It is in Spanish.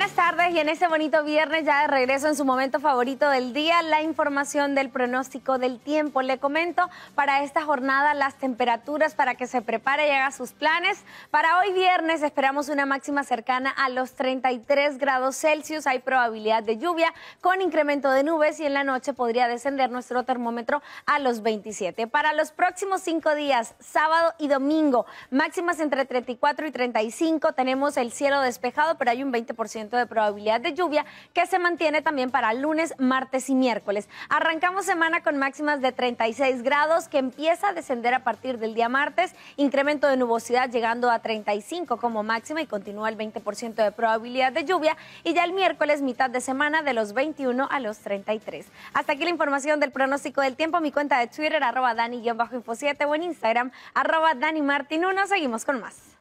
buenas tardes y en este bonito viernes ya de regreso en su momento favorito del día, la información del pronóstico del tiempo. Le comento para esta jornada las temperaturas para que se prepare y haga sus planes. Para hoy viernes esperamos una máxima cercana a los 33 grados Celsius, hay probabilidad de lluvia con incremento de nubes y en la noche podría descender nuestro termómetro a los 27. Para los próximos cinco días, sábado y domingo, máximas entre 34 y 35, tenemos el cielo despejado, pero hay un 20% de probabilidad de lluvia que se mantiene también para lunes, martes y miércoles. Arrancamos semana con máximas de 36 grados que empieza a descender a partir del día martes, incremento de nubosidad llegando a 35 como máxima y continúa el 20% de probabilidad de lluvia y ya el miércoles mitad de semana de los 21 a los 33. Hasta aquí la información del pronóstico del tiempo, mi cuenta de Twitter arroba dani-info7 o en Instagram arroba dani 1. Seguimos con más.